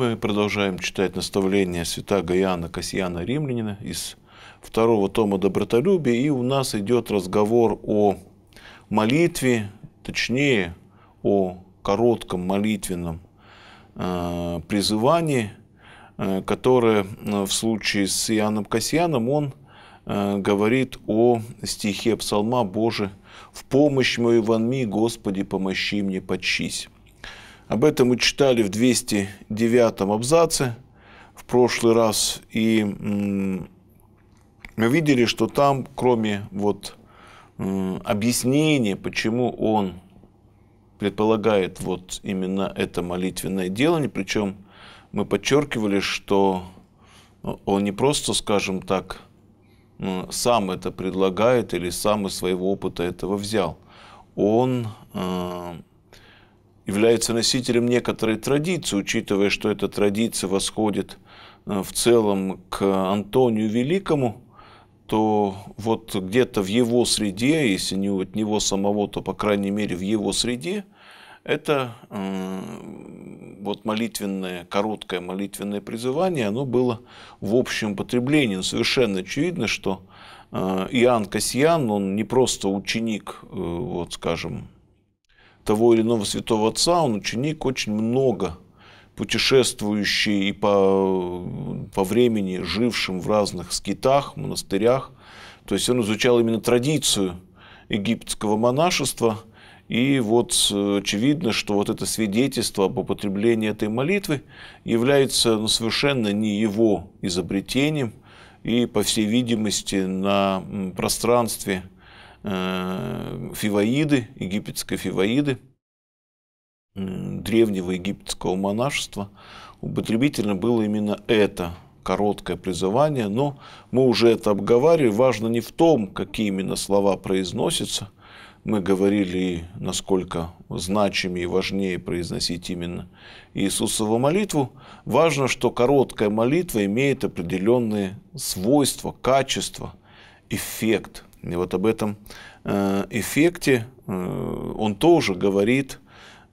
Мы продолжаем читать наставление святаго Иоанна Касьяна Римлянина из второго тома «Добротолюбие», и у нас идет разговор о молитве, точнее, о коротком молитвенном э, призывании, э, которое э, в случае с Иоанном Касьяном он э, говорит о стихе псалма «Боже, в помощь мою вонми, Господи, помощи мне, подчись». Об этом мы читали в 209 абзаце в прошлый раз. И мы видели, что там, кроме вот объяснения, почему он предполагает вот именно это молитвенное делание, причем мы подчеркивали, что он не просто, скажем так, сам это предлагает или сам из своего опыта этого взял. Он э, является носителем некоторой традиции, учитывая, что эта традиция восходит э, в целом к Антонию Великому, то вот где-то в его среде, если не от него самого, то по крайней мере в его среде, это э, вот молитвенное, короткое молитвенное призывание, оно было в общем потреблении. Но совершенно очевидно, что э, Иоанн Касьян, он не просто ученик, вот скажем, того или иного святого отца, он ученик очень много путешествующий и по, по времени жившим в разных скитах, монастырях. То есть он изучал именно традицию египетского монашества. И вот э, очевидно, что вот это свидетельство об употреблении этой молитвы является ну, совершенно не его изобретением. И, по всей видимости, на пространстве – Э, фиваиды, египетской фиваиды, э, древнего египетского монашества, употребительно было именно это короткое призывание, но мы уже это обговаривали. Важно не в том, какие именно слова произносятся. Мы говорили, насколько значимее и важнее произносить именно Иисусову молитву. Важно, что короткая молитва имеет определенные свойства, качества, эффект – и вот об этом э, эффекте э, он тоже говорит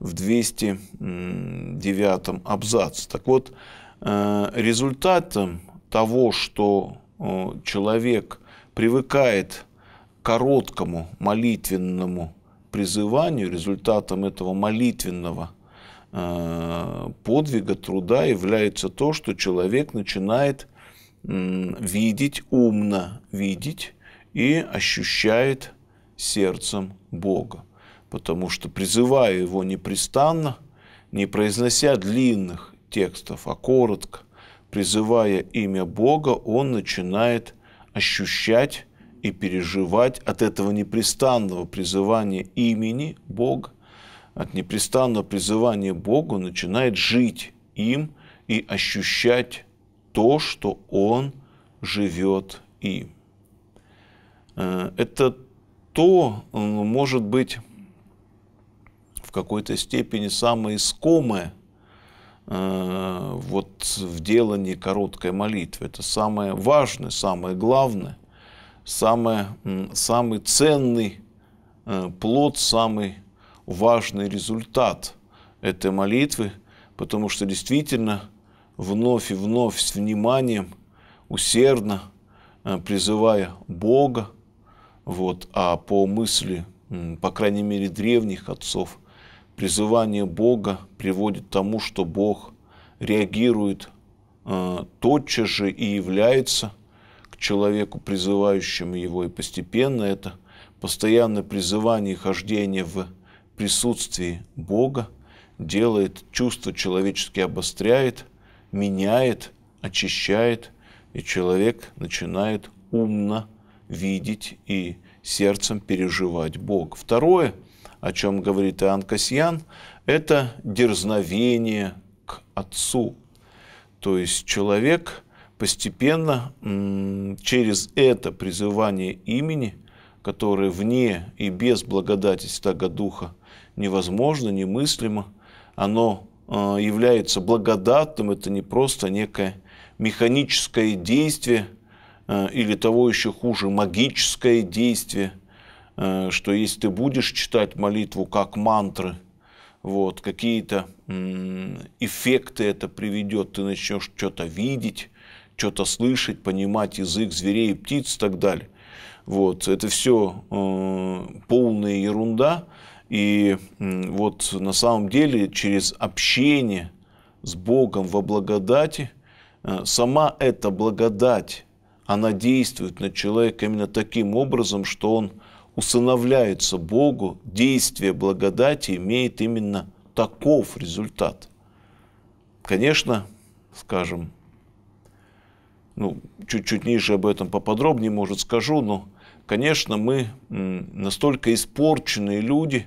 в 209 абзац. Так вот, э, результатом того, что человек привыкает к короткому молитвенному призыванию, результатом этого молитвенного подвига, труда является то, что человек начинает видеть, умно видеть и ощущает сердцем Бога, потому что призывая его непрестанно, не произнося длинных текстов, а коротко, призывая имя Бога, он начинает ощущать и переживать от этого непрестанного призывания имени Бога, от непрестанного призывания Богу начинает жить им и ощущать то, что он живет им. Э, это то, э, может быть, в какой-то степени самое искомое э, вот в делании короткой молитвы. Это самое важное, самое главное, самое, самый ценный плод, самый важный результат этой молитвы, потому что действительно вновь и вновь с вниманием, усердно призывая Бога, вот. А по мысли, по крайней мере, древних отцов, призывание Бога приводит к тому, что Бог реагирует э, тотчас же и является к человеку, призывающему его. И постепенно это постоянное призывание и хождение в присутствии Бога делает чувство человеческое обостряет, меняет, очищает, и человек начинает умно видеть и сердцем переживать Бог. Второе, о чем говорит Иоанн Касьян, это дерзновение к Отцу. То есть человек постепенно через это призывание имени, которое вне и без благодати Стага Духа невозможно, немыслимо, оно э, является благодатным, это не просто некое механическое действие – Э, или того еще хуже, магическое действие, э, что если ты будешь читать молитву как мантры, вот, какие-то эффекты это приведет, ты начнешь что-то видеть, что-то слышать, понимать язык зверей и птиц и так далее. Вот, это все э, полная ерунда. И э, вот на самом деле через общение с Богом во благодати, э, сама эта благодать, она действует на человека именно таким образом, что он усыновляется Богу, действие благодати имеет именно таков результат. Конечно, скажем, ну, чуть-чуть ниже об этом поподробнее, может, скажу, но, конечно, мы настолько испорченные люди,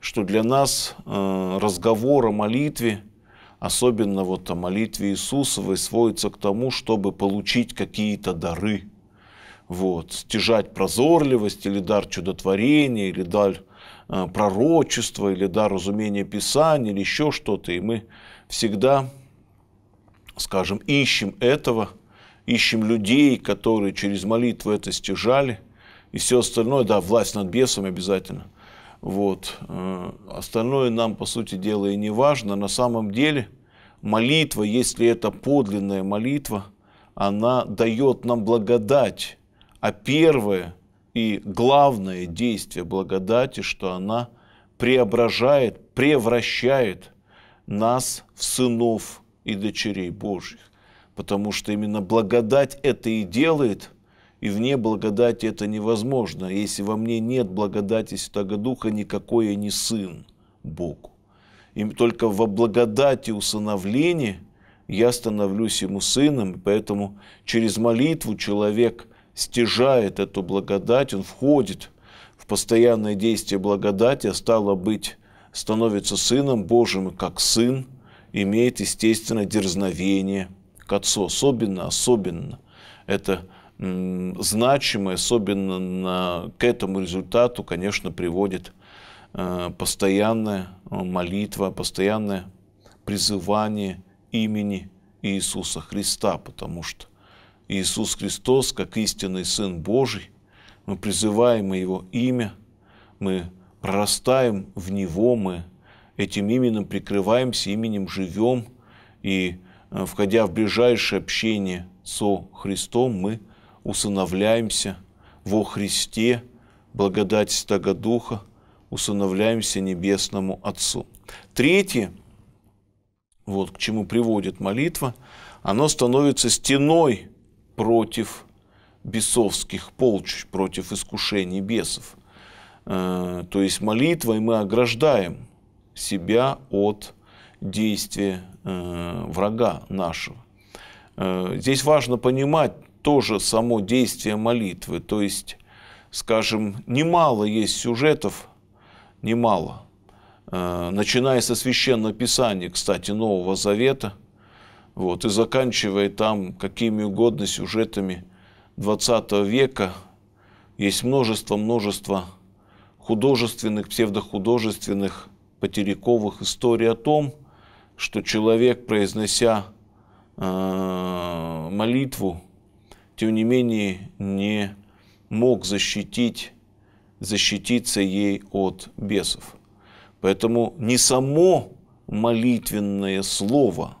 что для нас э, разговор о молитве особенно вот о молитве Иисусовой, сводится к тому, чтобы получить какие-то дары, вот, стяжать прозорливость или дар чудотворения, или дар э, пророчества, или дар разумения Писания, или еще что-то. И мы всегда, скажем, ищем этого, ищем людей, которые через молитву это стяжали, и все остальное, да, власть над бесом обязательно – вот. Э, остальное нам, по сути дела, и не важно. На самом деле молитва, если это подлинная молитва, она дает нам благодать. А первое и главное действие благодати, что она преображает, превращает нас в сынов и дочерей Божьих. Потому что именно благодать это и делает – и вне благодати это невозможно. Если во мне нет благодати Святого Духа, никакой я не сын Богу. И только во благодати усыновления я становлюсь Ему сыном. И поэтому через молитву человек стяжает эту благодать, он входит в постоянное действие благодати, а стало быть, становится сыном Божьим, и как сын имеет, естественно, дерзновение к Отцу. Особенно, особенно это – значимой, особенно на, к этому результату, конечно, приводит э, постоянная э, молитва, постоянное призывание имени Иисуса Христа, потому что Иисус Христос, как истинный Сын Божий, мы призываем Его имя, мы прорастаем в Него, мы этим именем прикрываемся, именем живем, и, э, входя в ближайшее общение со Христом, мы усыновляемся во Христе, благодать Святого Духа, усыновляемся Небесному Отцу. Третье, вот к чему приводит молитва, оно становится стеной против бесовских полчищ, против искушений бесов. Э, то есть молитвой мы ограждаем себя от действия э, врага нашего. Э, здесь важно понимать тоже само действие молитвы. То есть, скажем, немало есть сюжетов, немало. Э, начиная со Священного Писания, кстати, Нового Завета, вот, и заканчивая там какими угодно сюжетами 20 века, есть множество-множество художественных, псевдохудожественных, потеряковых историй о том, что человек, произнося э, молитву, тем не менее не мог защитить, защититься ей от бесов. Поэтому не само молитвенное слово,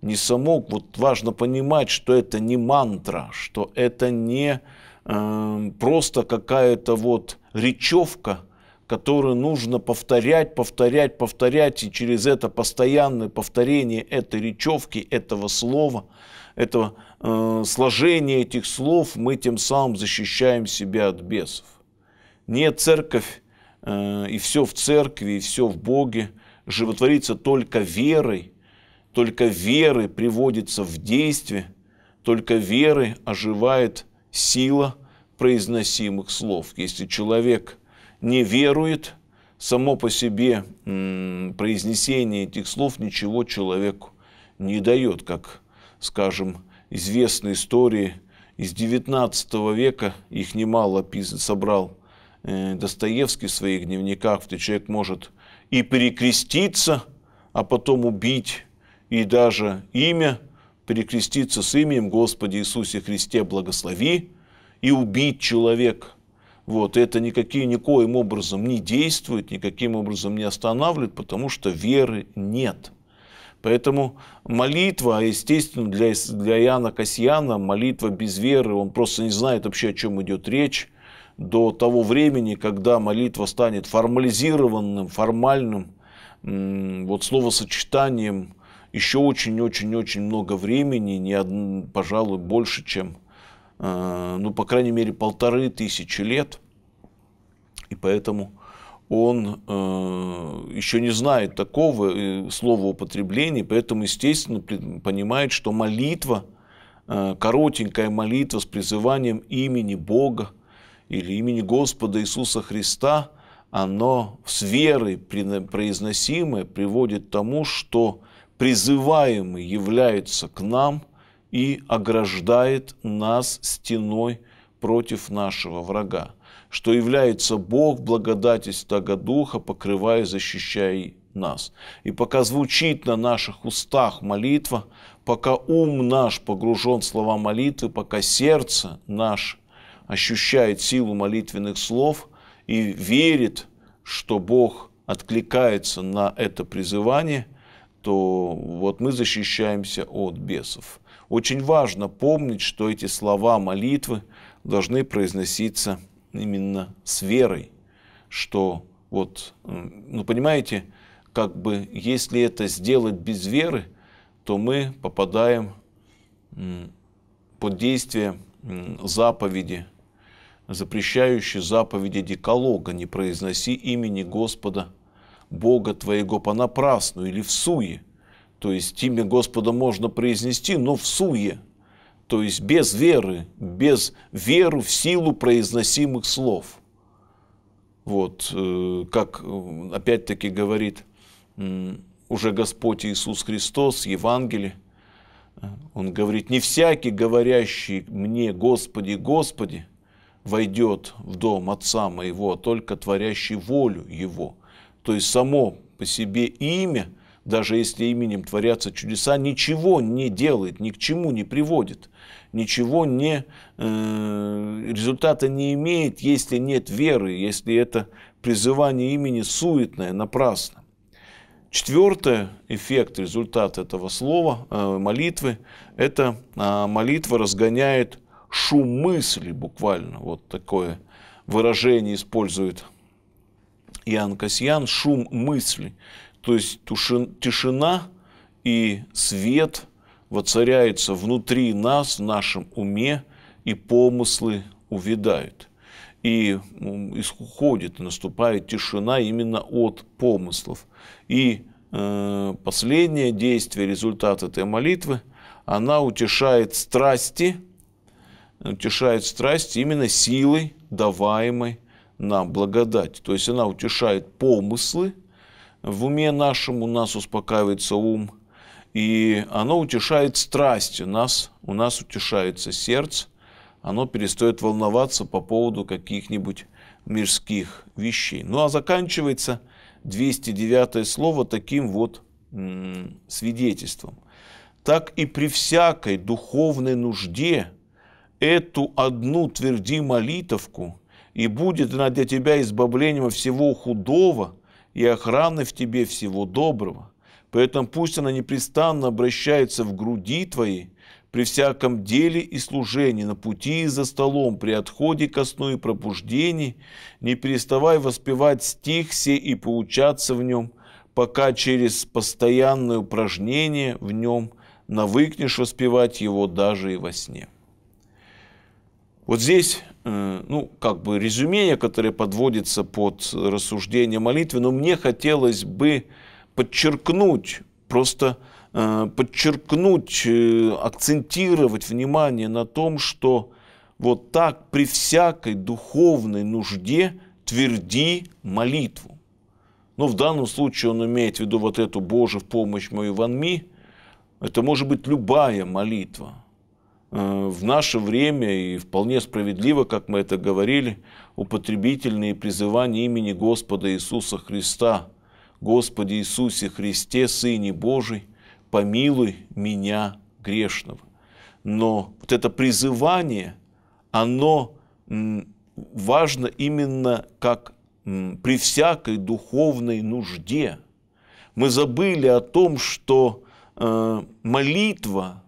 не само, вот важно понимать, что это не мантра, что это не э, просто какая-то вот речевка, которые нужно повторять, повторять, повторять, и через это постоянное повторение этой речевки, этого слова, этого э, сложения этих слов, мы тем самым защищаем себя от бесов. Не церковь э, и все в церкви, и все в Боге животворится только верой, только веры приводится в действие, только веры оживает сила произносимых слов. Если человек – не верует, само по себе произнесение этих слов ничего человеку не дает, как, скажем, известные истории из 19 века, их немало собрал э, Достоевский в своих дневниках, где человек может и перекреститься, а потом убить, и даже имя, перекреститься с именем Господи Иисусе Христе благослови, и убить человека. Вот, и это никакие, никоим образом не действует, никаким образом не останавливает, потому что веры нет. Поэтому молитва, а, естественно, для, для Иоанна Касьяна, молитва без веры, он просто не знает вообще, о чем идет речь, до того времени, когда молитва станет формализированным, формальным, вот словосочетанием, еще очень-очень-очень много времени, не од... пожалуй, больше, чем Э, ну, по крайней мере, полторы тысячи лет, и поэтому он э, еще не знает такого э, слова употребления, поэтому, естественно, понимает, что молитва, э, коротенькая молитва с призыванием имени Бога или имени Господа Иисуса Христа, оно с верой произносимое приводит к тому, что призываемый является к нам, и ограждает нас стеной против нашего врага, что является Бог благодати Стага Духа, покрывая и защищая нас. И пока звучит на наших устах молитва, пока ум наш погружен в слова молитвы, пока сердце наше ощущает силу молитвенных слов и верит, что Бог откликается на это призывание, то вот мы защищаемся от бесов. Очень важно помнить, что эти слова молитвы должны произноситься именно с верой, что вот, ну понимаете, как бы если это сделать без веры, то мы попадаем под действие заповеди, запрещающей заповеди декалога «Не произноси имени Господа Бога твоего понапрасну или в суе, то есть имя Господа можно произнести, но в суе, то есть без веры, без веры в силу произносимых слов. Вот, э, как э, опять-таки говорит уже Господь Иисус Христос, Евангелие, э, он говорит, не всякий, говорящий мне Господи, Господи, войдет в дом Отца моего, а только творящий волю Его. То есть само по себе имя даже если именем творятся чудеса, ничего не делает, ни к чему не приводит, ничего не, э, результата не имеет, если нет веры, если это призывание имени суетное, напрасно. Четвертый эффект, результат этого слова, э, молитвы, это э, молитва разгоняет шум мысли буквально, вот такое выражение использует Иоанн Касьян, шум мысли. То есть тишина и свет воцаряется внутри нас, в нашем уме, и помыслы увядают. И уходит, наступает тишина именно от помыслов. И э, последнее действие, результат этой молитвы, она утешает страсти, утешает страсти именно силой, даваемой нам благодать. То есть она утешает помыслы, в уме нашем у нас успокаивается ум, и оно утешает страсть у нас, у нас утешается сердце, оно перестает волноваться по поводу каких-нибудь мирских вещей. Ну а заканчивается 209 слово таким вот свидетельством. Так и при всякой духовной нужде эту одну тверди молитовку, и будет она для тебя избавлением всего худого – и охраны в тебе всего доброго. Поэтому пусть она непрестанно обращается в груди твоей, при всяком деле и служении, на пути и за столом, при отходе ко сну и пробуждении, не переставай воспевать стих все и поучаться в нем, пока через постоянное упражнение в нем навыкнешь воспевать его даже и во сне. Вот здесь Э, ну, как бы резюме, которое подводится под рассуждение молитвы, но мне хотелось бы подчеркнуть, просто э, подчеркнуть, э, акцентировать внимание на том, что вот так при всякой духовной нужде тверди молитву. Но ну, в данном случае он имеет в виду вот эту «Боже, в помощь мою ванми», это может быть любая молитва – Э, в наше время и вполне справедливо, как мы это говорили, употребительные призывания имени Господа Иисуса Христа. Господи Иисусе Христе, Сыне Божий, помилуй меня грешного. Но вот это призывание, оно важно именно как при всякой духовной нужде. Мы забыли о том, что э, молитва –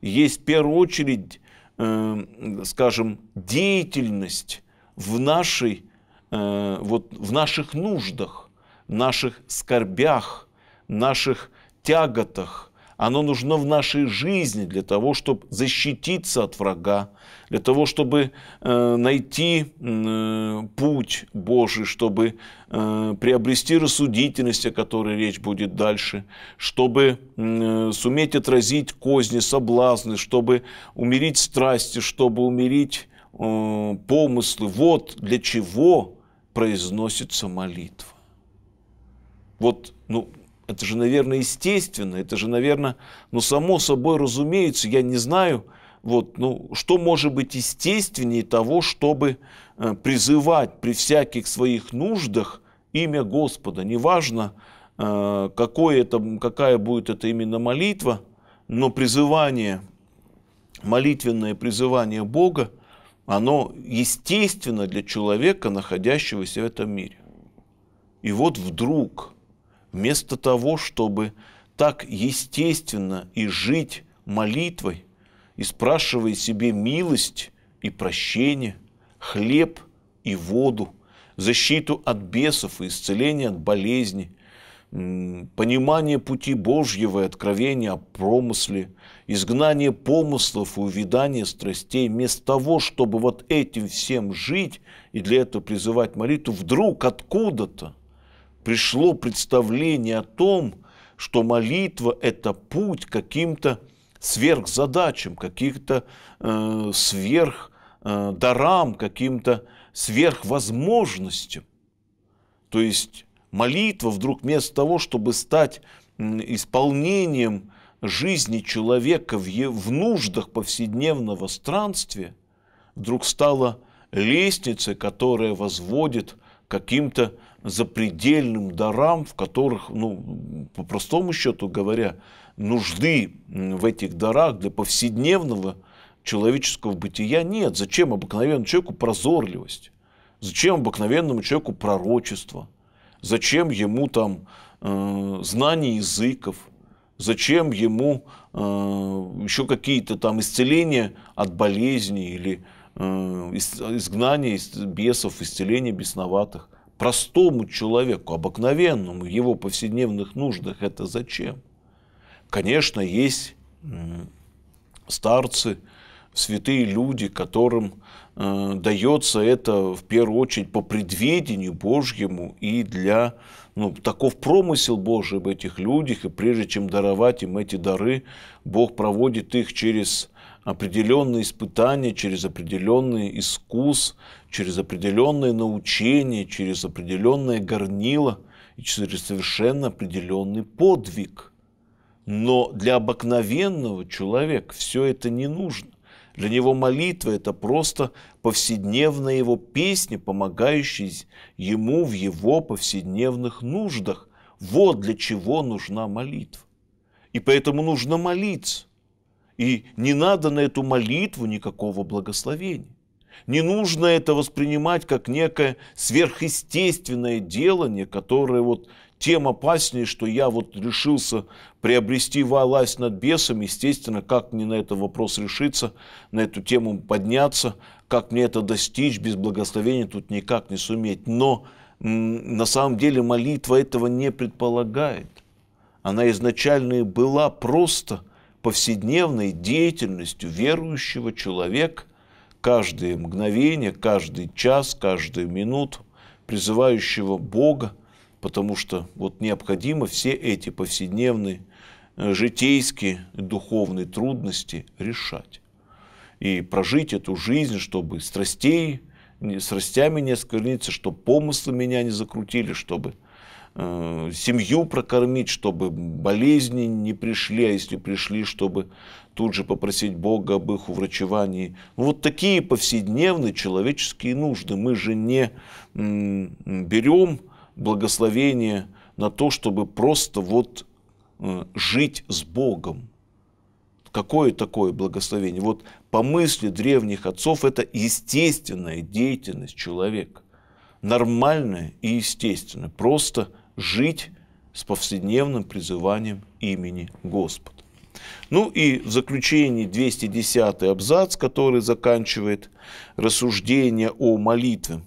есть в первую очередь, э, скажем, деятельность в, нашей, э, вот, в наших нуждах, наших скорбях, наших тяготах, оно нужно в нашей жизни для того, чтобы защититься от врага, для того, чтобы э, найти э, путь Божий, чтобы э, приобрести рассудительность, о которой речь будет дальше, чтобы э, суметь отразить козни, соблазны, чтобы умерить страсти, чтобы умерить э, помыслы. Вот для чего произносится молитва. Вот, ну, это же, наверное, естественно, это же, наверное, ну, само собой разумеется, я не знаю, вот, ну, что может быть естественнее того, чтобы э, призывать при всяких своих нуждах имя Господа, неважно, э, какое это, какая будет это именно молитва, но призывание, молитвенное призывание Бога, оно естественно для человека, находящегося в этом мире. И вот вдруг – вместо того, чтобы так естественно и жить молитвой, и спрашивая себе милость и прощение, хлеб и воду, защиту от бесов и исцеление от болезни, понимание пути Божьего и откровения о промысле, изгнание помыслов и увядание страстей, вместо того, чтобы вот этим всем жить и для этого призывать молитву, вдруг откуда-то пришло представление о том, что молитва – это путь каким-то сверхзадачам, каких-то э, сверхдарам, э, каким-то сверхвозможностям. То есть молитва вдруг вместо того, чтобы стать исполнением жизни человека в, в нуждах повседневного странствия, вдруг стала лестницей, которая возводит каким-то запредельным дарам, в которых, ну, по простому счету говоря, нужды в этих дарах для повседневного человеческого бытия нет. Зачем обыкновенному человеку прозорливость? Зачем обыкновенному человеку пророчество? Зачем ему там э, знание языков? Зачем ему э, еще какие-то там исцеления от болезней или Э, изгнание бесов, исцеление бесноватых. Простому человеку, обыкновенному, его повседневных нуждах это зачем? Конечно, есть старцы, святые люди, которым э, дается это в первую очередь по предведению Божьему и для ну, таков промысел Божий в этих людях, и прежде чем даровать им эти дары, Бог проводит их через определенные испытания, через определенный искус, через определенное научение, через определенное горнило и через совершенно определенный подвиг. Но для обыкновенного человека все это не нужно. Для него молитва – это просто повседневная его песня, помогающая ему в его повседневных нуждах. Вот для чего нужна молитва. И поэтому нужно молиться. И не надо на эту молитву никакого благословения. Не нужно это воспринимать как некое сверхъестественное делание, которое вот тем опаснее, что я вот решился приобрести власть над бесами. Естественно, как мне на этот вопрос решиться, на эту тему подняться, как мне это достичь без благословения, тут никак не суметь. Но на самом деле молитва этого не предполагает. Она изначально была просто повседневной деятельностью верующего человек каждое мгновение, каждый час, каждую минуту, призывающего Бога, потому что вот необходимо все эти повседневные э, житейские духовные трудности решать. И прожить эту жизнь, чтобы страстей, страстями не оскверниться, чтобы помыслы меня не закрутили, чтобы Э, семью прокормить, чтобы болезни не пришли, а если пришли, чтобы тут же попросить Бога об их уврачевании. Ну, вот такие повседневные человеческие нужды. Мы же не берем благословение на то, чтобы просто вот э, жить с Богом. Какое такое благословение? Вот по мысли древних отцов это естественная деятельность человека. Нормальная и естественная. Просто жить с повседневным призыванием имени Господа. Ну и в заключении 210 абзац, который заканчивает рассуждение о молитве.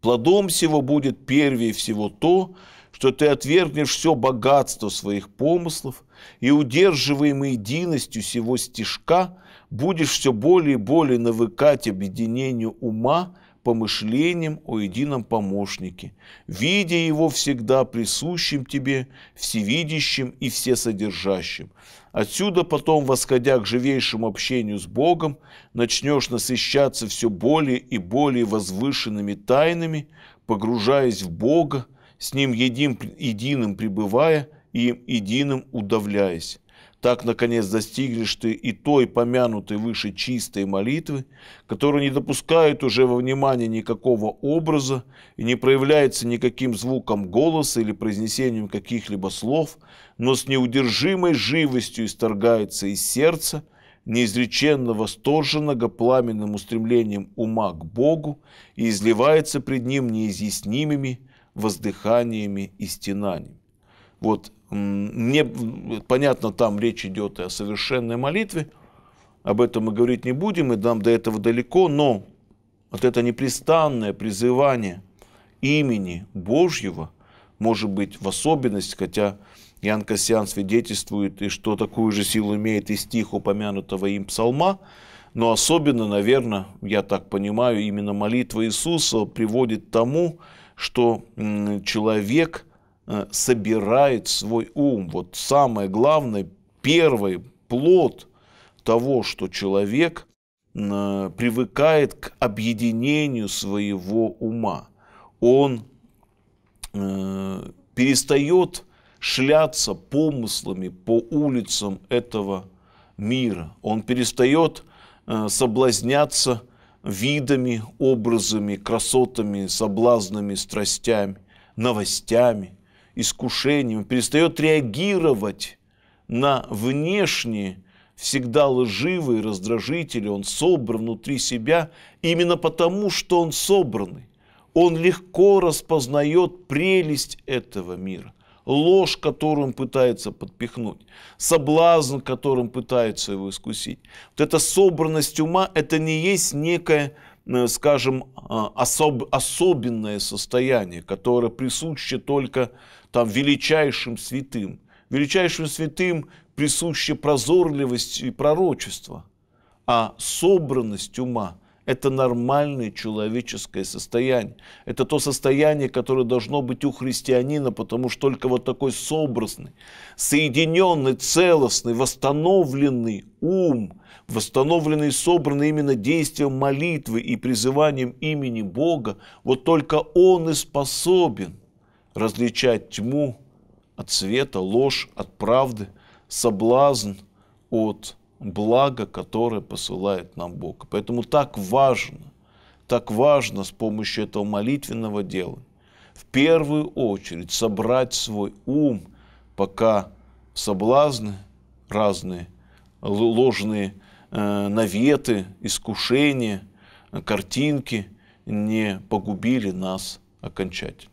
«Плодом всего будет первее всего то, что ты отвергнешь все богатство своих помыслов и, удерживаемый единостью всего стежка, будешь все более и более навыкать объединению ума помышлением о едином помощнике, видя его всегда присущим тебе, всевидящим и всесодержащим. Отсюда потом, восходя к живейшему общению с Богом, начнешь насыщаться все более и более возвышенными тайнами, погружаясь в Бога, с Ним един, единым пребывая и единым удавляясь. Так, наконец, достигнешь ты и той помянутой выше чистой молитвы, которая не допускает уже во внимание никакого образа и не проявляется никаким звуком голоса или произнесением каких-либо слов, но с неудержимой живостью исторгается из сердца, неизреченно восторженного пламенным устремлением ума к Богу и изливается пред Ним неизъяснимыми воздыханиями и стенаниями. Вот не, понятно, там речь идет о совершенной молитве, об этом мы говорить не будем, и нам до этого далеко, но вот это непрестанное призывание имени Божьего, может быть, в особенность хотя Ян Касьян свидетельствует, и что такую же силу имеет и стих упомянутого им псалма, но особенно, наверное, я так понимаю, именно молитва Иисуса приводит к тому, что человек – Э, собирает свой ум. Вот самое главное, первый плод того, что человек э, привыкает к объединению своего ума. Он э, перестает шляться помыслами по улицам этого мира. Он перестает соблазняться видами, образами, красотами, соблазнами, страстями, новостями – искушениям, перестает реагировать на внешние, всегда лживые раздражители, он собран внутри себя именно потому, что он собранный. Он легко распознает прелесть этого мира, ложь, которую он пытается подпихнуть, соблазн, которым пытается его искусить. Вот эта собранность ума – это не есть некая Э, скажем, э, особ, особенное состояние, которое присуще только там величайшим святым. Величайшим святым присуще прозорливость и пророчество, а собранность ума – это нормальное человеческое состояние. Это то состояние, которое должно быть у христианина, потому что только вот такой собранный, соединенный, целостный, восстановленный ум – восстановленный и собранный именно действием молитвы и призыванием имени Бога, вот только Он и способен различать тьму от света, ложь от правды, соблазн от блага, которое посылает нам Бог. Поэтому так важно, так важно с помощью этого молитвенного дела в первую очередь собрать свой ум, пока соблазны разные, ложные Э, наветы, искушения, картинки не погубили нас окончательно.